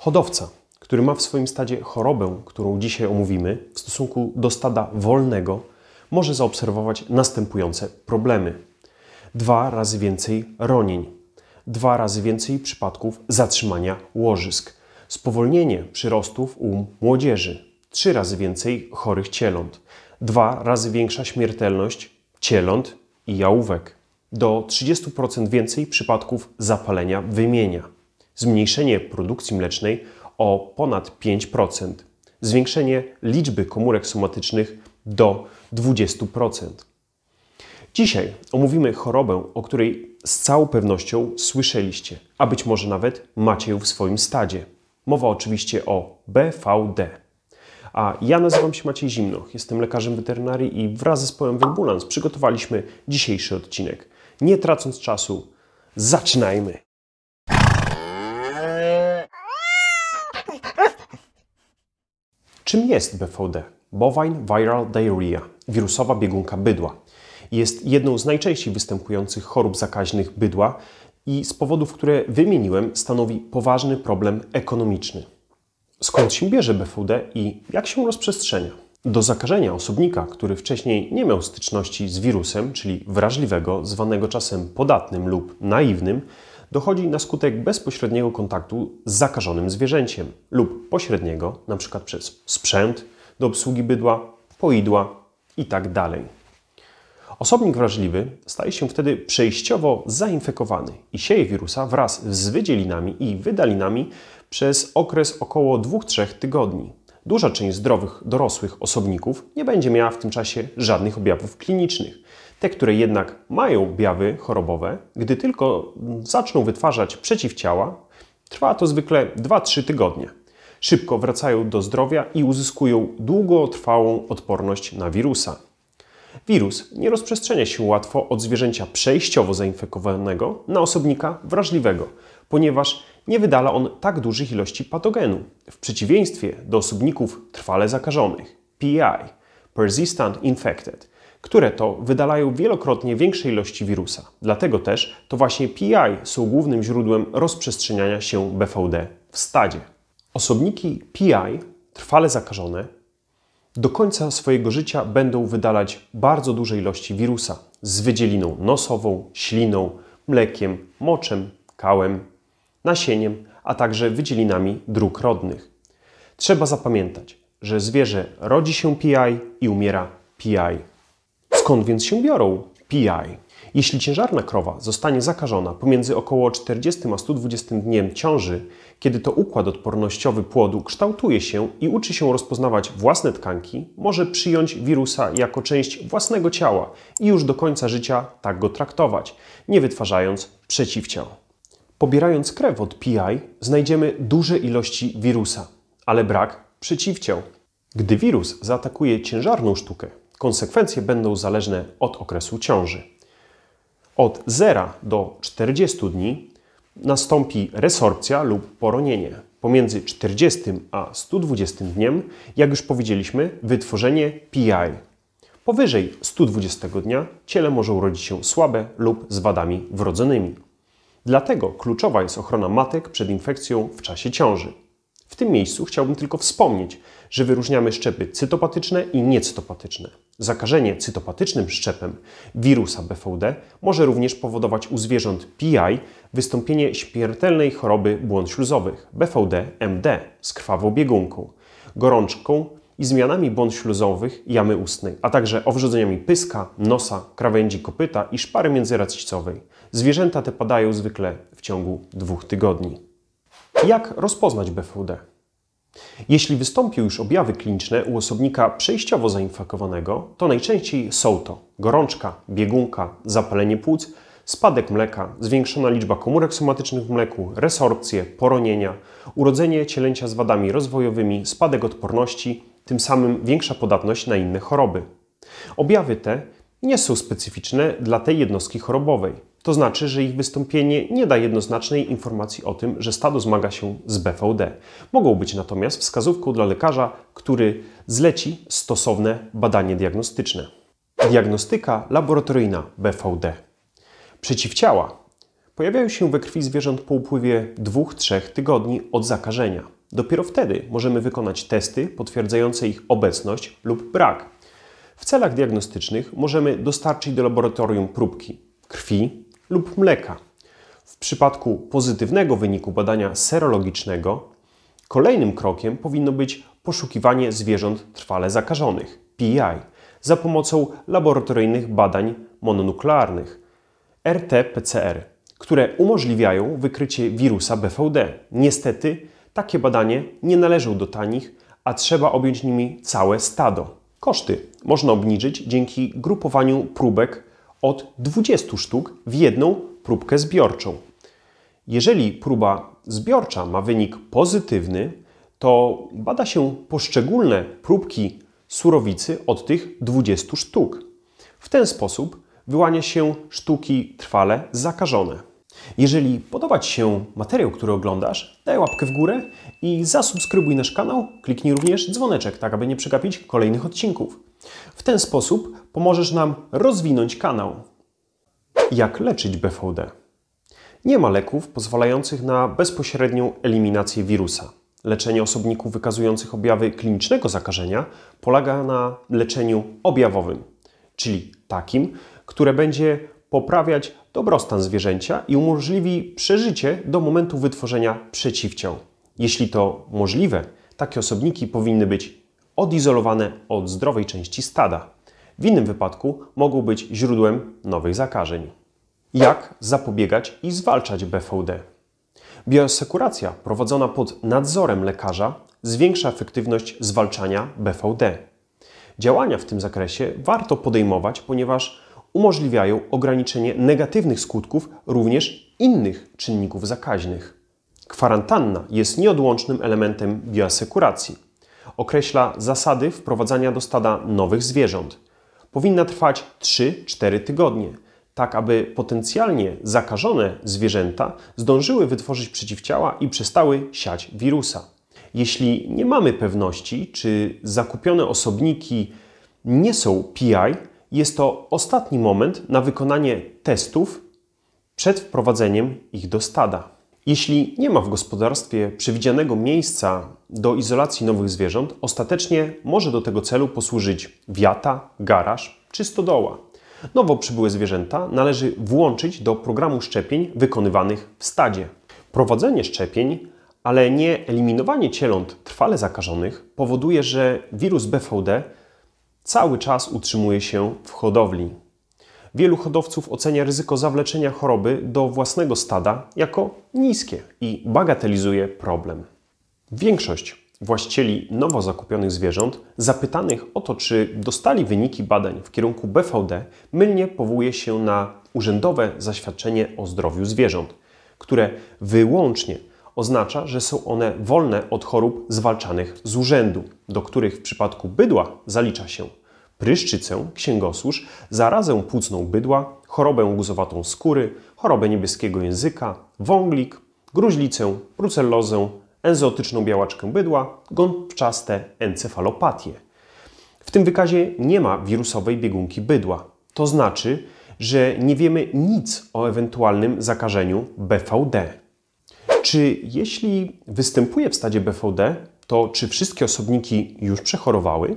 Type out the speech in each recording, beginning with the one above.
Hodowca, który ma w swoim stadzie chorobę, którą dzisiaj omówimy, w stosunku do stada wolnego, może zaobserwować następujące problemy. Dwa razy więcej ronień, dwa razy więcej przypadków zatrzymania łożysk, spowolnienie przyrostów u młodzieży, trzy razy więcej chorych cieląt, dwa razy większa śmiertelność cieląt i jałówek, do 30% więcej przypadków zapalenia wymienia zmniejszenie produkcji mlecznej o ponad 5%, zwiększenie liczby komórek somatycznych do 20%. Dzisiaj omówimy chorobę, o której z całą pewnością słyszeliście, a być może nawet macie ją w swoim stadzie. Mowa oczywiście o BVD. A ja nazywam się Maciej Zimnoch, jestem lekarzem weterynarii i wraz z zespołem Verbulans przygotowaliśmy dzisiejszy odcinek. Nie tracąc czasu, zaczynajmy! Czym jest BVD? Bovine Viral Diarrhea, wirusowa biegunka bydła. Jest jedną z najczęściej występujących chorób zakaźnych bydła i z powodów, które wymieniłem, stanowi poważny problem ekonomiczny. Skąd się bierze BVD i jak się rozprzestrzenia? Do zakażenia osobnika, który wcześniej nie miał styczności z wirusem, czyli wrażliwego, zwanego czasem podatnym lub naiwnym, dochodzi na skutek bezpośredniego kontaktu z zakażonym zwierzęciem lub pośredniego, np. przez sprzęt do obsługi bydła, poidła itd. Tak Osobnik wrażliwy staje się wtedy przejściowo zainfekowany i sieje wirusa wraz z wydzielinami i wydalinami przez okres około 2-3 tygodni. Duża część zdrowych, dorosłych osobników nie będzie miała w tym czasie żadnych objawów klinicznych. Te, które jednak mają objawy chorobowe, gdy tylko zaczną wytwarzać przeciwciała, trwa to zwykle 2-3 tygodnie. Szybko wracają do zdrowia i uzyskują długotrwałą odporność na wirusa. Wirus nie rozprzestrzenia się łatwo od zwierzęcia przejściowo zainfekowanego na osobnika wrażliwego, ponieważ nie wydala on tak dużych ilości patogenu, w przeciwieństwie do osobników trwale zakażonych PI, Persistent Infected, które to wydalają wielokrotnie większe ilości wirusa. Dlatego też to właśnie PI są głównym źródłem rozprzestrzeniania się BVD w stadzie. Osobniki PI, trwale zakażone, do końca swojego życia będą wydalać bardzo duże ilości wirusa z wydzieliną nosową, śliną, mlekiem, moczem, kałem, nasieniem, a także wydzielinami dróg rodnych. Trzeba zapamiętać, że zwierzę rodzi się PI i umiera PI. Skąd więc się biorą PI? Jeśli ciężarna krowa zostanie zakażona pomiędzy około 40 a 120 dniem ciąży, kiedy to układ odpornościowy płodu kształtuje się i uczy się rozpoznawać własne tkanki, może przyjąć wirusa jako część własnego ciała i już do końca życia tak go traktować, nie wytwarzając przeciwciał. Pobierając krew od PI znajdziemy duże ilości wirusa, ale brak przeciwciał. Gdy wirus zaatakuje ciężarną sztukę, Konsekwencje będą zależne od okresu ciąży. Od 0 do 40 dni nastąpi resorpcja lub poronienie. Pomiędzy 40 a 120 dniem, jak już powiedzieliśmy, wytworzenie PI. Powyżej 120 dnia ciele może urodzić się słabe lub z wadami wrodzonymi. Dlatego kluczowa jest ochrona matek przed infekcją w czasie ciąży. W tym miejscu chciałbym tylko wspomnieć, że wyróżniamy szczepy cytopatyczne i niecytopatyczne. Zakażenie cytopatycznym szczepem wirusa BVD może również powodować u zwierząt PI wystąpienie śmiertelnej choroby błąd śluzowych BVD-MD z krwawą biegunką, gorączką i zmianami błąd śluzowych jamy ustnej, a także owrzodzeniami pyska, nosa, krawędzi kopyta i szpary międzyracicowej. Zwierzęta te padają zwykle w ciągu dwóch tygodni. Jak rozpoznać BFUD? Jeśli wystąpiły już objawy kliniczne u osobnika przejściowo zainfekowanego, to najczęściej są to gorączka, biegunka, zapalenie płuc, spadek mleka, zwiększona liczba komórek somatycznych w mleku, resorpcje, poronienia, urodzenie cielęcia z wadami rozwojowymi, spadek odporności, tym samym większa podatność na inne choroby. Objawy te nie są specyficzne dla tej jednostki chorobowej. To znaczy, że ich wystąpienie nie da jednoznacznej informacji o tym, że stado zmaga się z BVD. Mogą być natomiast wskazówką dla lekarza, który zleci stosowne badanie diagnostyczne. Diagnostyka laboratoryjna BVD. Przeciwciała pojawiają się we krwi zwierząt po upływie 2-3 tygodni od zakażenia. Dopiero wtedy możemy wykonać testy potwierdzające ich obecność lub brak. W celach diagnostycznych możemy dostarczyć do laboratorium próbki krwi, lub mleka. W przypadku pozytywnego wyniku badania serologicznego, kolejnym krokiem powinno być poszukiwanie zwierząt trwale zakażonych PI za pomocą laboratoryjnych badań mononuklearnych RT-PCR, które umożliwiają wykrycie wirusa BVD. Niestety, takie badanie nie należą do tanich, a trzeba objąć nimi całe stado. Koszty można obniżyć dzięki grupowaniu próbek od 20 sztuk w jedną próbkę zbiorczą. Jeżeli próba zbiorcza ma wynik pozytywny, to bada się poszczególne próbki surowicy od tych 20 sztuk. W ten sposób wyłania się sztuki trwale zakażone. Jeżeli podoba Ci się materiał, który oglądasz, daj łapkę w górę i zasubskrybuj nasz kanał, kliknij również dzwoneczek, tak aby nie przegapić kolejnych odcinków. W ten sposób pomożesz nam rozwinąć kanał. Jak leczyć BVD? Nie ma leków pozwalających na bezpośrednią eliminację wirusa. Leczenie osobników wykazujących objawy klinicznego zakażenia polega na leczeniu objawowym, czyli takim, które będzie poprawiać dobrostan zwierzęcia i umożliwi przeżycie do momentu wytworzenia przeciwciał. Jeśli to możliwe, takie osobniki powinny być odizolowane od zdrowej części stada. W innym wypadku mogą być źródłem nowych zakażeń. Jak zapobiegać i zwalczać BVD? Biosekuracja prowadzona pod nadzorem lekarza zwiększa efektywność zwalczania BVD. Działania w tym zakresie warto podejmować, ponieważ umożliwiają ograniczenie negatywnych skutków również innych czynników zakaźnych. Kwarantanna jest nieodłącznym elementem bioasekuracji określa zasady wprowadzania do stada nowych zwierząt. Powinna trwać 3-4 tygodnie, tak aby potencjalnie zakażone zwierzęta zdążyły wytworzyć przeciwciała i przestały siać wirusa. Jeśli nie mamy pewności, czy zakupione osobniki nie są PI, jest to ostatni moment na wykonanie testów przed wprowadzeniem ich do stada. Jeśli nie ma w gospodarstwie przewidzianego miejsca do izolacji nowych zwierząt, ostatecznie może do tego celu posłużyć wiata, garaż czy stodoła. Nowo przybyłe zwierzęta należy włączyć do programu szczepień wykonywanych w stadzie. Prowadzenie szczepień, ale nie eliminowanie cieląt trwale zakażonych powoduje, że wirus BVD cały czas utrzymuje się w hodowli. Wielu hodowców ocenia ryzyko zawleczenia choroby do własnego stada jako niskie i bagatelizuje problem. Większość właścicieli nowo zakupionych zwierząt, zapytanych o to, czy dostali wyniki badań w kierunku BVD, mylnie powołuje się na urzędowe zaświadczenie o zdrowiu zwierząt, które wyłącznie oznacza, że są one wolne od chorób zwalczanych z urzędu, do których w przypadku bydła zalicza się pryszczycę, księgosłuż, zarazę płucną bydła, chorobę guzowatą skóry, chorobę niebieskiego języka, wąglik, gruźlicę, brucellozę, enzotyczną białaczkę bydła, gąbczaste encefalopatię. W tym wykazie nie ma wirusowej biegunki bydła. To znaczy, że nie wiemy nic o ewentualnym zakażeniu BVD. Czy jeśli występuje w stadzie BVD, to czy wszystkie osobniki już przechorowały?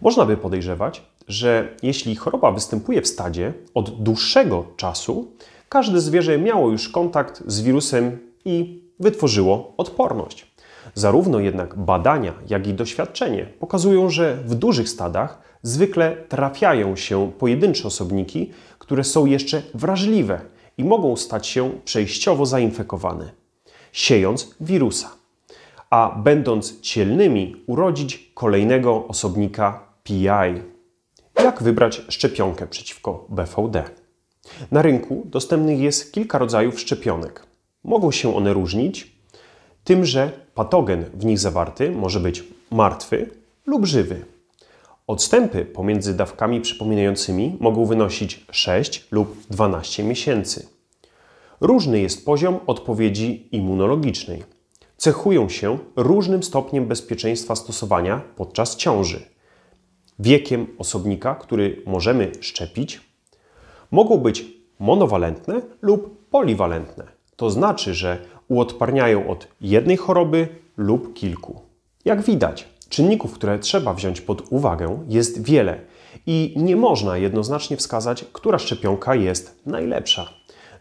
Można by podejrzewać, że jeśli choroba występuje w stadzie od dłuższego czasu, każde zwierzę miało już kontakt z wirusem i wytworzyło odporność. Zarówno jednak badania, jak i doświadczenie pokazują, że w dużych stadach zwykle trafiają się pojedyncze osobniki, które są jeszcze wrażliwe i mogą stać się przejściowo zainfekowane, siejąc wirusa a będąc cielnymi urodzić kolejnego osobnika PI. Jak wybrać szczepionkę przeciwko BVD? Na rynku dostępnych jest kilka rodzajów szczepionek. Mogą się one różnić tym, że patogen w nich zawarty może być martwy lub żywy. Odstępy pomiędzy dawkami przypominającymi mogą wynosić 6 lub 12 miesięcy. Różny jest poziom odpowiedzi immunologicznej cechują się różnym stopniem bezpieczeństwa stosowania podczas ciąży, wiekiem osobnika, który możemy szczepić, mogą być monowalentne lub poliwalentne. To znaczy, że uodparniają od jednej choroby lub kilku. Jak widać, czynników, które trzeba wziąć pod uwagę, jest wiele i nie można jednoznacznie wskazać, która szczepionka jest najlepsza.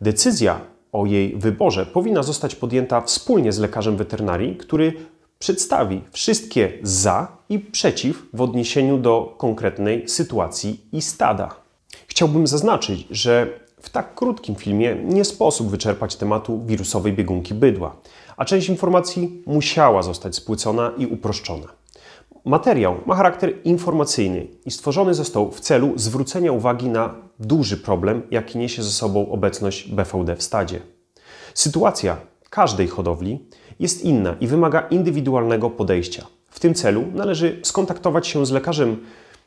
Decyzja o jej wyborze powinna zostać podjęta wspólnie z lekarzem weterynarii, który przedstawi wszystkie za i przeciw w odniesieniu do konkretnej sytuacji i stada. Chciałbym zaznaczyć, że w tak krótkim filmie nie sposób wyczerpać tematu wirusowej biegunki bydła, a część informacji musiała zostać spłycona i uproszczona. Materiał ma charakter informacyjny i stworzony został w celu zwrócenia uwagi na duży problem, jaki niesie ze sobą obecność BVD w stadzie. Sytuacja każdej hodowli jest inna i wymaga indywidualnego podejścia. W tym celu należy skontaktować się z lekarzem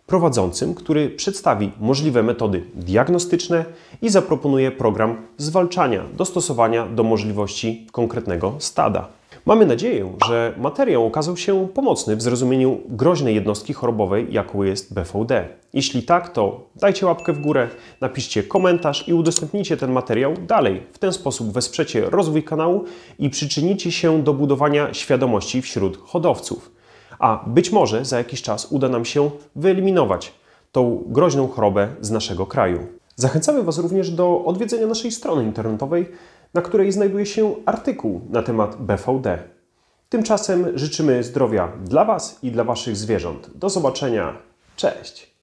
prowadzącym, który przedstawi możliwe metody diagnostyczne i zaproponuje program zwalczania, dostosowania do możliwości konkretnego stada. Mamy nadzieję, że materiał okazał się pomocny w zrozumieniu groźnej jednostki chorobowej, jaką jest BVD. Jeśli tak, to dajcie łapkę w górę, napiszcie komentarz i udostępnijcie ten materiał dalej. W ten sposób wesprzecie rozwój kanału i przyczynicie się do budowania świadomości wśród hodowców. A być może za jakiś czas uda nam się wyeliminować tą groźną chorobę z naszego kraju. Zachęcamy Was również do odwiedzenia naszej strony internetowej, na której znajduje się artykuł na temat BVD. Tymczasem życzymy zdrowia dla Was i dla Waszych zwierząt. Do zobaczenia. Cześć!